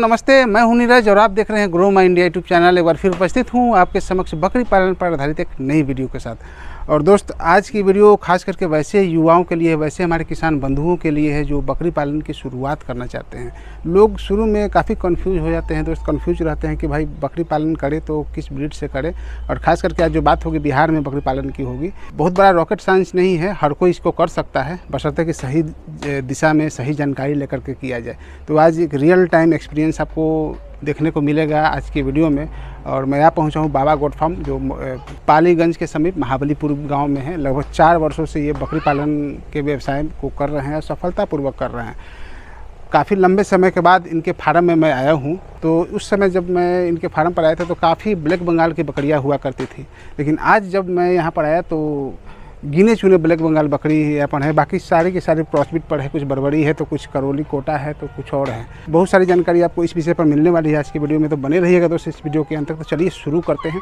नमस्ते मैं हूं नीरज और आप देख रहे हैं grow my India YouTube channel एक बार फिर उपस्थित हूं आपके समक्ष बकरी पालन पर आधारित एक नई वीडियो के साथ और दोस्त आज की वीडियो खास करके वैसे युवाओं के लिए वैसे हमारे किसान बंधुओं के लिए है जो बकरी पालन की शुरुआत करना चाहते हैं लोग शुरू में काफ़ी कन्फ्यूज हो जाते हैं दोस्त कन्फ्यूज रहते हैं कि भाई बकरी पालन करें तो किस ब्रीड से करें और ख़ास करके आज जो बात होगी बिहार में बकरी पालन की होगी बहुत बड़ा रॉकेट साइंस नहीं है हर कोई इसको कर सकता है बशर्ते कि सही दिशा में सही जानकारी लेकर के किया जाए तो आज एक रियल टाइम एक्सपीरियंस आपको देखने को मिलेगा आज की वीडियो में और मैं यहाँ पहुँचा हूँ बाबा गोट फार्म जो पालीगंज के समीप महाबलीपुर गांव में है लगभग चार वर्षों से ये बकरी पालन के व्यवसाय को कर रहे हैं सफलतापूर्वक कर रहे हैं काफ़ी लंबे समय के बाद इनके फार्म में मैं आया हूँ तो उस समय जब मैं इनके फार्म पर आया था तो काफ़ी ब्लैक बंगाल की बकरियाँ हुआ करती थी लेकिन आज जब मैं यहाँ पर आया तो गिने चुने ब्लैक बंगाल बकरी ही अपन है बाकी सारे के सारे प्रॉस्पिट पर है कुछ बरबरी है तो कुछ करौली कोटा है तो कुछ और है बहुत सारी जानकारी आपको इस विषय पर मिलने वाली है आज की वीडियो में तो बने रहिएगा दोस्तों इस वीडियो के अंत तक तो चलिए शुरू करते हैं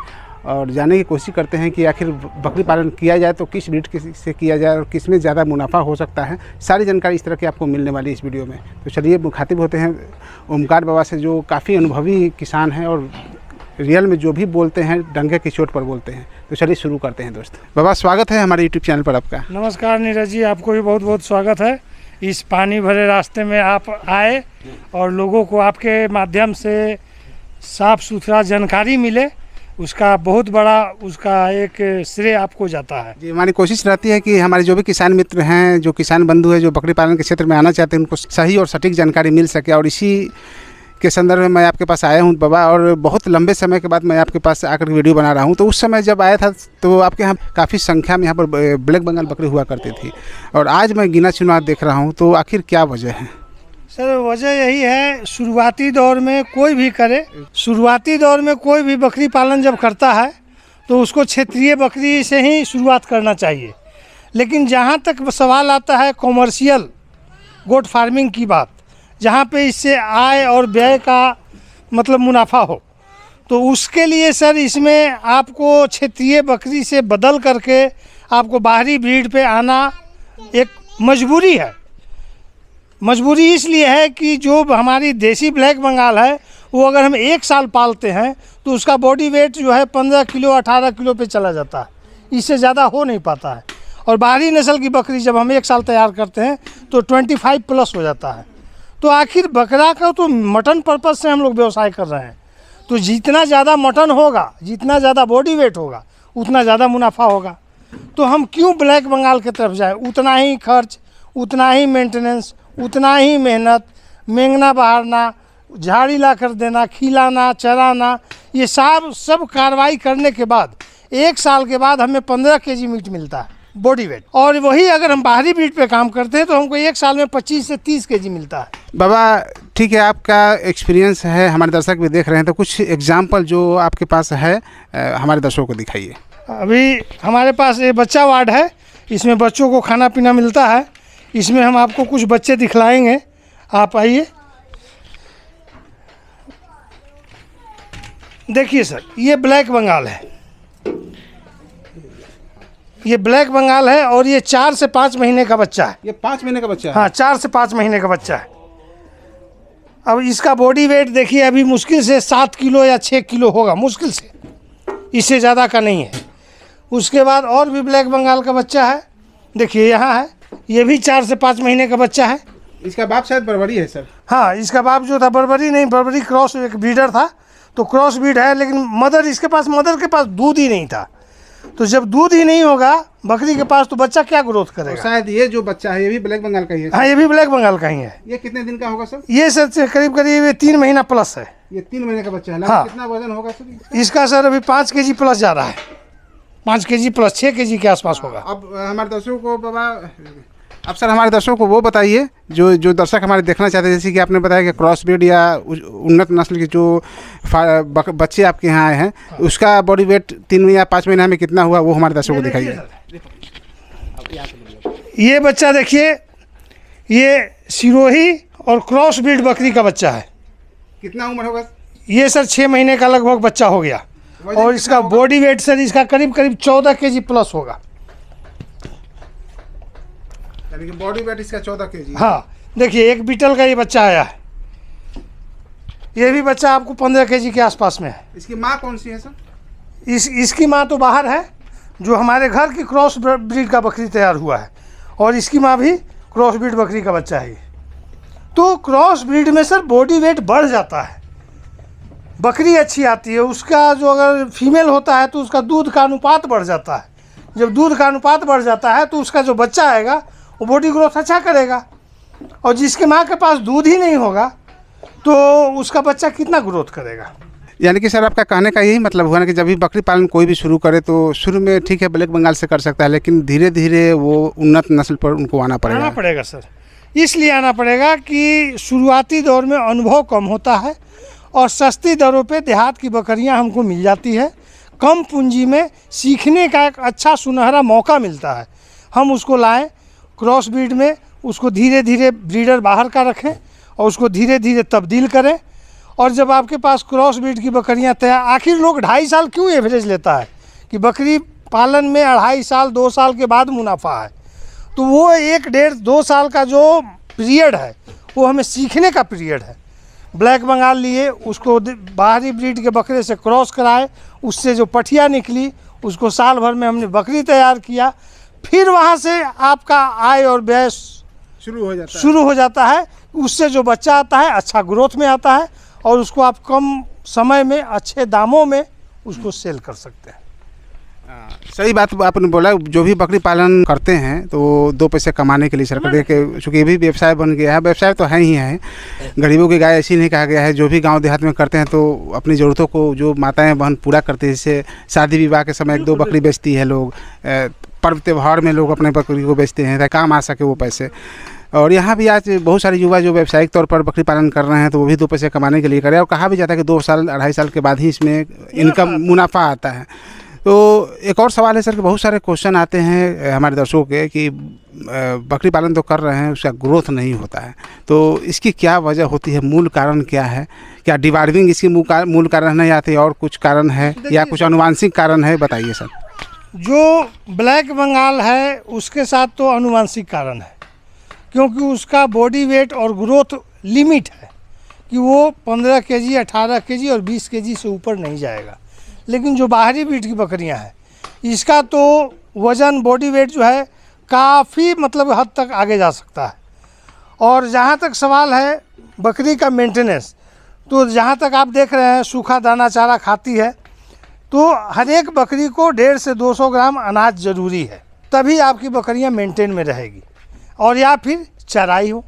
और जानने की कोशिश करते हैं कि आखिर बकरी पालन किया जाए तो किस ब्रीड से किया जाए और किस में ज़्यादा मुनाफा हो सकता है सारी जानकारी इस तरह की आपको मिलने वाली इस वीडियो में तो चलिए मुखातिब होते हैं ओमकार बाबा से जो काफ़ी अनुभवी किसान हैं और रियल में जो भी बोलते हैं डंगे की चोट पर बोलते हैं तो चलिए शुरू करते हैं दोस्त बाबा स्वागत है हमारे यूट्यूब चैनल पर आपका नमस्कार नीरज जी आपको भी बहुत बहुत स्वागत है इस पानी भरे रास्ते में आप आए और लोगों को आपके माध्यम से साफ सुथरा जानकारी मिले उसका बहुत बड़ा उसका एक श्रेय आपको जाता है जी हमारी कोशिश रहती है कि हमारे जो भी किसान मित्र हैं जो किसान बंधु हैं जो बकरी पालन के क्षेत्र में आना चाहते हैं उनको सही और सटीक जानकारी मिल सके और इसी के संदर्भ में मैं आपके पास आया हूँ बाबा और बहुत लंबे समय के बाद मैं आपके पास आकर वीडियो बना रहा हूँ तो उस समय जब आया था तो आपके यहाँ काफ़ी संख्या में यहाँ पर ब्लैक बंगाल बकरी हुआ करती थी और आज मैं गिना चुनाव देख रहा हूँ तो आखिर क्या वजह है सर वजह यही है शुरुआती दौर में कोई भी करे शुरुआती दौर में कोई भी बकरी पालन जब करता है तो उसको क्षेत्रीय बकरी से ही शुरुआत करना चाहिए लेकिन जहाँ तक सवाल आता है कॉमर्शियल गोट फार्मिंग की बात जहाँ पे इससे आय और व्यय का मतलब मुनाफा हो तो उसके लिए सर इसमें आपको क्षेत्रीय बकरी से बदल करके आपको बाहरी भीड़ पे आना एक मजबूरी है मजबूरी इसलिए है कि जो हमारी देसी ब्लैक बंगाल है वो अगर हम एक साल पालते हैं तो उसका बॉडी वेट जो है पंद्रह किलो अठारह किलो पे चला जाता है इससे ज़्यादा हो नहीं पाता है और बाहरी नस्ल की बकरी जब हम एक साल तैयार करते हैं तो ट्वेंटी फाइव प्लस हो जाता है तो आखिर बकरा का तो मटन पर्पज़ से हम लोग व्यवसाय कर रहे हैं तो जितना ज़्यादा मटन होगा जितना ज़्यादा बॉडी वेट होगा उतना ज़्यादा मुनाफा होगा तो हम क्यों ब्लैक बंगाल की तरफ जाए उतना ही खर्च उतना ही मेंटेनेंस उतना ही मेहनत मेंगना बहारना झाड़ी ला कर देना खिलाना चराना ये सब सब कार्रवाई करने के बाद एक साल के बाद हमें पंद्रह के जी मीट मिलता है बॉडी वेट और वही अगर हम बाहरी ब्रीड पे काम करते हैं तो हमको एक साल में 25 से 30 के मिलता है बाबा ठीक है आपका एक्सपीरियंस है हमारे दर्शक भी देख रहे हैं तो कुछ एग्जाम्पल जो आपके पास है हमारे दर्शकों को दिखाइए अभी हमारे पास ये बच्चा वार्ड है इसमें बच्चों को खाना पीना मिलता है इसमें हम आपको कुछ बच्चे दिखलाएंगे आप आइए देखिए सर ये ब्लैक बंगाल है ये ब्लैक बंगाल है और ये चार से पाँच महीने का बच्चा है ये पाँच महीने का बच्चा है हाँ चार से पाँच महीने का बच्चा है अब इसका बॉडी वेट देखिए अभी मुश्किल से सात किलो या छः किलो होगा मुश्किल से इससे ज़्यादा का नहीं है उसके बाद और भी ब्लैक बंगाल का बच्चा है देखिए यहाँ है ये भी चार से पाँच महीने का बच्चा है इसका बाप शायद बरबरी है सर हाँ इसका बाप जो था बरबरी नहीं बरबरी क्रॉस एक ब्रीडर था तो क्रॉस ब्रीड है लेकिन मदर इसके पास मदर के पास दूध ही नहीं था तो जब दूध ही नहीं होगा बकरी के पास तो बच्चा क्या ग्रोथ करेगा शायद ये जो बच्चा है ये भी ब्लैक बंगाल का ही है हाँ ये भी ब्लैक बंगाल का ही है ये कितने दिन का होगा सर ये सर करीब करीब तीन महीना प्लस है ये तीन महीने का बच्चा है हाँ कितना वजन होगा सर इसका सर अभी पाँच के जी प्लस जा रहा है पाँच के जी प्लस छः के जी के आसपास होगा अब हमारे दर्शकों को बाबा अब सर हमारे दर्शकों को वो बताइए जो जो दर्शक हमारे देखना चाहते हैं जैसे कि आपने बताया कि क्रॉस ब्रिड या उन्नत नस्ल के जो बच्चे आपके यहाँ आए हैं उसका बॉडी वेट तीन या पाँच महीना में कितना हुआ वो हमारे दर्शकों को दिखाइए ये बच्चा देखिए ये सिरोही और क्रॉस ब्रिड बकरी का बच्चा है कितना उम्र होगा ये सर छः महीने का लगभग बच्चा हो गया और इसका बॉडी वेट सर इसका करीब करीब चौदह के जी प्लस होगा बॉडी वेट इसका चौदह के जी हाँ देखिए एक बीटल का ये बच्चा आया है ये भी बच्चा आपको पंद्रह के जी के आसपास में है इसकी माँ कौन सी है सर इस इसकी माँ तो बाहर है जो हमारे घर की क्रॉस ब्रीड का बकरी तैयार हुआ है और इसकी माँ भी क्रॉस ब्रीड बकरी का बच्चा है तो क्रॉस ब्रीड में सर बॉडी वेट बढ़ जाता है बकरी अच्छी आती है उसका जो अगर फीमेल होता है तो उसका दूध का अनुपात बढ़ जाता है जब दूध का अनुपात बढ़ जाता है तो उसका जो बच्चा आएगा वो बॉडी ग्रोथ अच्छा करेगा और जिसके माँ के पास दूध ही नहीं होगा तो उसका बच्चा कितना ग्रोथ करेगा यानी कि सर आपका कहने का यही मतलब हुआ ना कि जब भी बकरी पालन कोई भी शुरू करे तो शुरू में ठीक है ब्लैक बंगाल से कर सकता है लेकिन धीरे धीरे वो उन्नत नस्ल पर उनको आना पड़ेगा आना पड़ेगा सर इसलिए आना पड़ेगा कि शुरुआती दौर में अनुभव कम होता है और सस्ती दरों पर देहात की बकरियाँ हमको मिल जाती है कम पूंजी में सीखने का एक अच्छा सुनहरा मौका मिलता है हम उसको लाएँ क्रॉस ब्रीड में उसको धीरे धीरे ब्रीडर बाहर का रखें और उसको धीरे धीरे तब्दील करें और जब आपके पास क्रॉस ब्रीड की बकरियां तैयार आखिर लोग ढाई साल क्यों एवरेज लेता है कि बकरी पालन में अढ़ाई साल दो साल के बाद मुनाफा है तो वो एक डेढ़ दो साल का जो पीरियड है वो हमें सीखने का पीरियड है ब्लैक बंगाल लिए उसको बाहरी ब्रीड के बकरे से क्रॉस कराए उससे जो पठिया निकली उसको साल भर में हमने बकरी तैयार किया फिर वहाँ से आपका आय और व्यय शुरू हो जाता शुरू हो जाता है उससे जो बच्चा आता है अच्छा ग्रोथ में आता है और उसको आप कम समय में अच्छे दामों में उसको सेल कर सकते हैं सही बात आपने बोला जो भी बकरी पालन करते हैं तो दो पैसे कमाने के लिए सरकार हाँ। देखे चूँकि ये भी व्यवसाय बन गया है व्यवसाय तो है ही है गरीबों की गाय ऐसी नहीं कहा गया है जो भी गांव देहात में करते हैं तो अपनी ज़रूरतों को जो माताएं बहन पूरा करती है जैसे शादी विवाह के समय एक दो बकरी बेचती है लोग पर्व त्यौहार में लोग अपने बकरी को बेचते हैं ताकि काम आ सके वो पैसे और यहाँ भी आज बहुत सारे युवा जो व्यावसायिक तौर पर बकरी पालन कर रहे हैं तो वो भी दो पैसे कमाने के लिए करें और कहा भी जाता है कि दो साल अढ़ाई साल के बाद ही इसमें इनकम मुनाफा आता है तो एक और सवाल है सर कि बहुत सारे क्वेश्चन आते हैं हमारे दर्शकों के कि बकरी पालन तो कर रहे हैं उसका ग्रोथ नहीं होता है तो इसकी क्या वजह होती है मूल कारण क्या है क्या डिवार्विंग इसकी मूल कारण नहीं आती और कुछ कारण है या कुछ अनुवांशिक कारण है बताइए सर जो ब्लैक बंगाल है उसके साथ तो अनुवांशिक कारण है क्योंकि उसका बॉडी वेट और ग्रोथ लिमिट है कि वो 15 के जी केजी के जी और 20 के जी से ऊपर नहीं जाएगा लेकिन जो बाहरी ब्रीड की बकरियां हैं इसका तो वज़न बॉडी वेट जो है काफ़ी मतलब हद तक आगे जा सकता है और जहाँ तक सवाल है बकरी का मेंटेनेंस तो जहाँ तक आप देख रहे हैं सूखा दाना चारा खाती है तो हर एक बकरी को डेढ़ से 200 ग्राम अनाज ज़रूरी है तभी आपकी बकरियां मेंटेन में रहेगी और या फिर चराई हो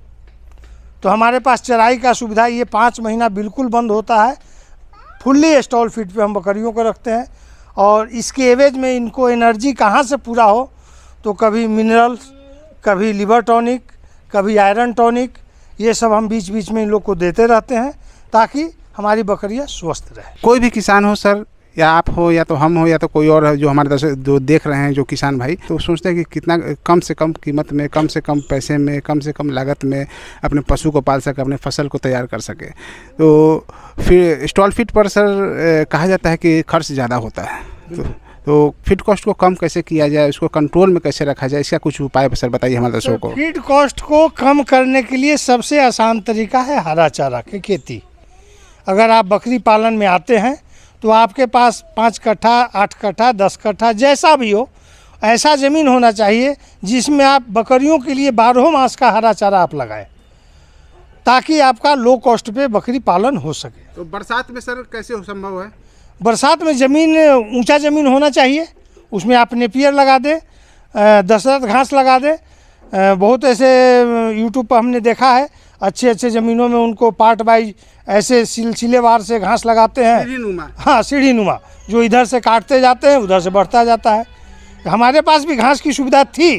तो हमारे पास चराई का सुविधा ये पाँच महीना बिल्कुल बंद होता है फुल्ली स्टॉल फीड पे हम बकरियों को रखते हैं और इसके एवेज में इनको एनर्जी कहाँ से पूरा हो तो कभी मिनरल्स कभी लिवर टॉनिक कभी आयरन टॉनिक ये सब हम बीच बीच में इन लोग को देते रहते हैं ताकि हमारी बकरियाँ स्वस्थ रहे कोई भी किसान हो सर या आप हो या तो हम हो या तो कोई और जो हमारे दर्शक जो देख रहे हैं जो किसान भाई तो सोचते हैं कि कितना कम से कम कीमत में कम से कम पैसे में कम से कम लागत में अपने पशु को पाल सके अपने फसल को तैयार कर सके तो फिर स्टॉल फिट पर सर कहा जाता है कि खर्च ज़्यादा होता है तो तो फीड कॉस्ट को कम कैसे किया जाए उसको कंट्रोल में कैसे रखा जाए इसका कुछ उपाय सर बताइए हमारे दर्शकों को फीड कॉस्ट को कम करने के लिए सबसे आसान तरीका है हरा चारा की खेती अगर आप बकरी पालन में आते हैं तो आपके पास पाँच कट्ठा आठ कट्ठा दस कट्ठा जैसा भी हो ऐसा ज़मीन होना चाहिए जिसमें आप बकरियों के लिए बारहों मास का हरा चारा आप लगाएं ताकि आपका लो कॉस्ट पे बकरी पालन हो सके तो बरसात में सर कैसे हो संभव है बरसात में ज़मीन ऊंचा ज़मीन होना चाहिए उसमें आप नेपियर लगा दें दशरथ घास लगा दें बहुत ऐसे यूट्यूब पर हमने देखा है अच्छे अच्छे ज़मीनों में उनको पार्ट बाई ऐसे सिलसिलेवार से घास लगाते हैं सीढ़ी हाँ सीढ़ी नुमा जो इधर से काटते जाते हैं उधर से बढ़ता जाता है हमारे पास भी घास की सुविधा थी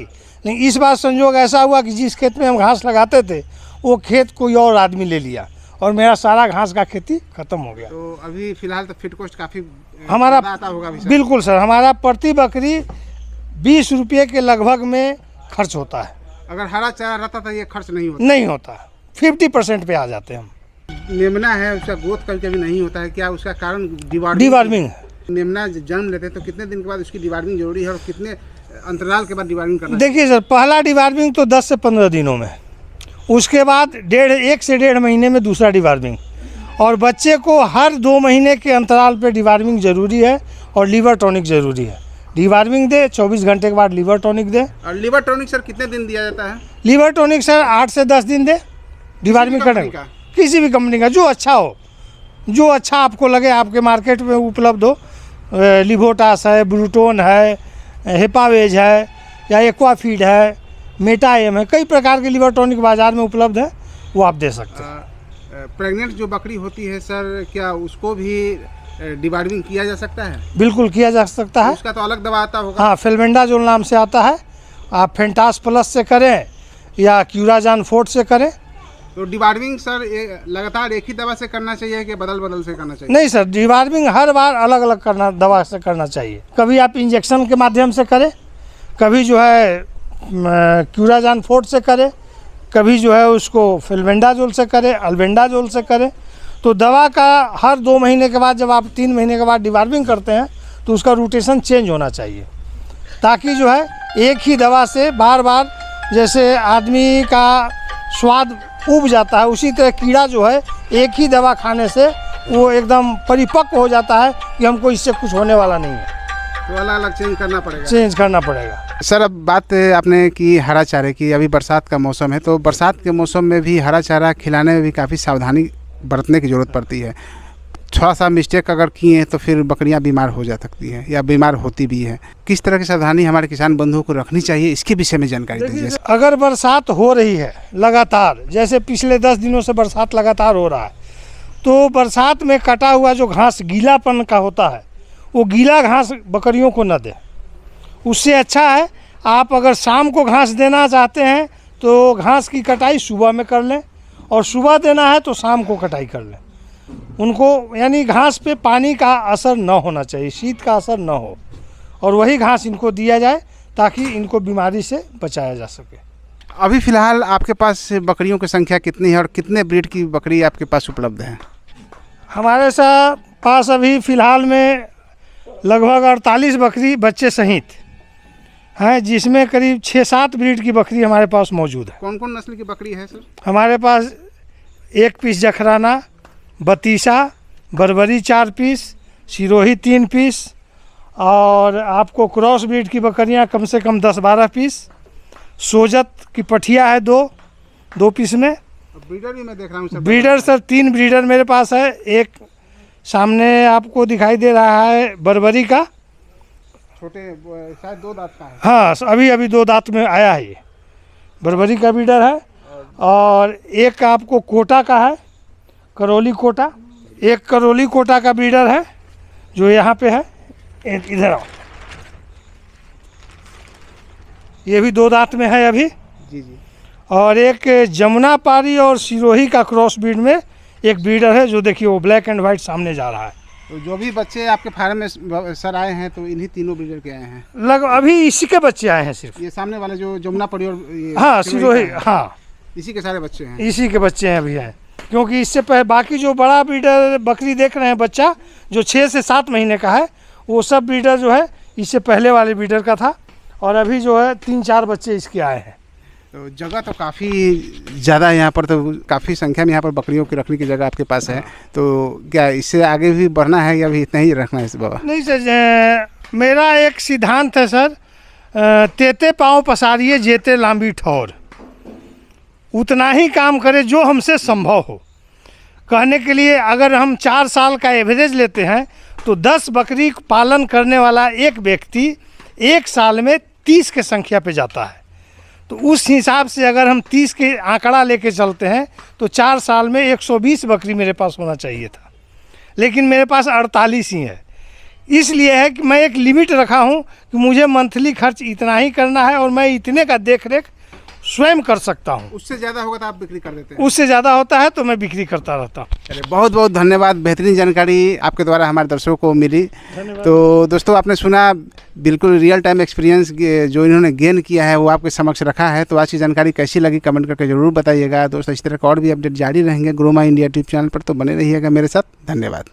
लेकिन इस बार संयोग ऐसा हुआ कि जिस खेत में हम घास लगाते थे वो खेत कोई और आदमी ले लिया और मेरा सारा घास का खेती खत्म हो गया तो अभी फिलहाल तो फिट कॉस्ट काफ़ी हमारा आता होगा सर। बिल्कुल सर हमारा प्रति बकरी बीस रुपये के लगभग में खर्च होता है अगर हरा चारा रहता था तो ये खर्च नहीं होता नहीं होता फिफ्टी परसेंट पे आ जाते हैं हम नेमना है उसका ग्रोथ कभी कभी नहीं होता है क्या उसका कारण डिवार्मिंग है नेमना जन्म लेते हैं तो कितने दिन के बाद उसकी डिवार्मिंग जरूरी है और कितने अंतराल के बाद डिवार्मिंग करना देखिए सर पहला डिवार्मिंग तो दस से पंद्रह दिनों में उसके बाद डेढ़ एक से डेढ़ महीने में दूसरा डिवार्मिंग और बच्चे को हर दो महीने के अंतराल पर डिवार्मिंग जरूरी है और लीवर टॉनिक जरूरी है डिवार्मिंग दे 24 घंटे के बाद लीवर टॉनिक दे और लीवर टॉनिक सर कितने दिन दिया जाता है लीवर टॉनिक सर आठ से दस दिन दे दीवार में कटन किसी भी कंपनी का जो अच्छा हो जो अच्छा आपको लगे आपके मार्केट में उपलब्ध हो लिवोटास है ब्रूटोन है हेपावेज है या एक्वाफीड है मेटा एम है कई प्रकार के लिवरटॉनिक बाज़ार में उपलब्ध है वो आप दे सकते हैं प्रेग्नेंट जो बकरी होती है सर क्या उसको भी डिबार्मिंग किया जा सकता है बिल्कुल किया जा सकता है उसका तो अलग दवा आता होगा हाँ फिल्मेंडा जो नाम से आता है आप फेंटास प्लस से करें या क्यूराजान फोर्ट से करें तो डिवार्मिंग सर लगातार एक ही दवा से करना चाहिए कि बदल बदल से करना चाहिए नहीं सर डिवार्मिंग हर बार अलग अलग करना दवा से करना चाहिए कभी आप इंजेक्शन के माध्यम से करें कभी जो है क्यूराजान फोर्ट से करें कभी जो है उसको जोल से करें अल्बेंडाजोल से करें तो दवा का हर दो महीने के बाद जब आप तीन महीने के बाद डिवार्मिंग करते हैं तो उसका रोटेशन चेंज होना चाहिए ताकि जो है एक ही दवा से बार बार जैसे आदमी का स्वाद उब जाता है उसी तरह कीड़ा जो है एक ही दवा खाने से वो एकदम परिपक्व हो जाता है कि हमको इससे कुछ होने वाला नहीं है तो अलग अलग चेंज करना पड़ेगा चेंज करना पड़ेगा सर अब बात आपने की हरा चारे की अभी बरसात का मौसम है तो बरसात के मौसम में भी हरा चारा खिलाने में भी काफ़ी सावधानी बरतने की ज़रूरत पड़ती है थोड़ा सा मिस्टेक अगर किए हैं तो फिर बकरियां बीमार हो जा सकती हैं या बीमार होती भी हैं किस तरह की सावधानी हमारे किसान बंधुओं को रखनी चाहिए इसके विषय में जानकारी दीजिए अगर बरसात हो रही है लगातार जैसे पिछले दस दिनों से बरसात लगातार हो रहा है तो बरसात में कटा हुआ जो घास गीलापन का होता है वो गीला घास बकरियों को न दें उससे अच्छा है आप अगर शाम को घास देना चाहते हैं तो घास की कटाई सुबह में कर लें और सुबह देना है तो शाम को कटाई कर लें उनको यानी घास पे पानी का असर न होना चाहिए शीत का असर न हो और वही घास इनको दिया जाए ताकि इनको बीमारी से बचाया जा सके अभी फ़िलहाल आपके पास बकरियों की संख्या कितनी है और कितने ब्रीड की बकरी आपके पास उपलब्ध हैं हमारे सा पास अभी फ़िलहाल में लगभग अड़तालीस बकरी बच्चे सहित हैं जिसमें करीब छः सात ब्रीड की बकरी हमारे पास मौजूद है कौन कौन नस्ल की बकरी है सर हमारे पास एक पीस जखराना बतीसा बरबरी चार पीस सिरोही तीन पीस और आपको क्रॉस ब्रीड की बकरियां कम से कम दस बारह पीस सोजत की पठिया है दो दो पीस में ब्रीडर भी मैं देख रहा हूँ ब्रीडर सर तीन ब्रीडर मेरे पास है एक सामने आपको दिखाई दे रहा है बरबरी का छोटे शायद दो दांत का है हाँ अभी अभी दो दांत में आया है ये बरबरी का ब्रीडर है और एक आपको कोटा का है करौली कोटा एक करौली कोटा का ब्रीडर है जो यहाँ पे है इधर आओ ये भी दो दांत में है अभी जी जी और एक जमुना पारी और सिरोही का क्रॉस ब्रीड में एक ब्रीडर है जो देखिए वो ब्लैक एंड वाइट सामने जा रहा है तो जो भी बच्चे आपके फार्म में सर आए हैं तो इन्हीं तीनों ब्रीडर के आए हैं लग अभी इसी के बच्चे आए हैं सिर्फ ये सामने वाले जो जमुना पारी और हाँ सिरोही हाँ इसी के सारे बच्चे हैं इसी के बच्चे हैं अभी हैं क्योंकि इससे पहले बाकी जो बड़ा ब्रीडर बकरी देख रहे हैं बच्चा जो छः से सात महीने का है वो सब ब्रीडर जो है इससे पहले वाले ब्रीडर का था और अभी जो है तीन चार बच्चे इसके आए हैं तो जगह तो काफ़ी ज़्यादा यहाँ पर तो काफ़ी संख्या में यहाँ पर बकरियों की रखने की जगह आपके पास है तो क्या इससे आगे भी बढ़ना है या भी इतना ही रखना है इस बाबा नहीं सर मेरा एक सिद्धांत है सर तेते पाँव पसारिए जेते लांबी ठौर उतना ही काम करें जो हमसे संभव हो कहने के लिए अगर हम चार साल का एवरेज लेते हैं तो दस बकरी पालन करने वाला एक व्यक्ति एक साल में तीस के संख्या पे जाता है तो उस हिसाब से अगर हम तीस के आंकड़ा लेके चलते हैं तो चार साल में एक सौ बीस बकरी मेरे पास होना चाहिए था लेकिन मेरे पास अड़तालीस ही है इसलिए है कि मैं एक लिमिट रखा हूँ कि मुझे मंथली खर्च इतना ही करना है और मैं इतने का देख रेख स्वयं कर सकता हूँ उससे ज़्यादा होगा तो आप बिक्री कर देते हैं उससे ज़्यादा होता है तो मैं बिक्री करता रहता हूँ बहुत बहुत धन्यवाद बेहतरीन जानकारी आपके द्वारा हमारे दर्शकों को मिली तो दोस्तों आपने सुना बिल्कुल रियल टाइम एक्सपीरियंस जो इन्होंने गेन किया है वो आपके समक्ष रखा है तो आज की जानकारी कैसी लगी कमेंट करके ज़रूर बताइएगा दोस्तों इस तरह का और भी अपडेट जारी रहेंगे ग्रोमा इंडिया यूट्यूब चैनल पर तो बने रहिएगा मेरे साथ धन्यवाद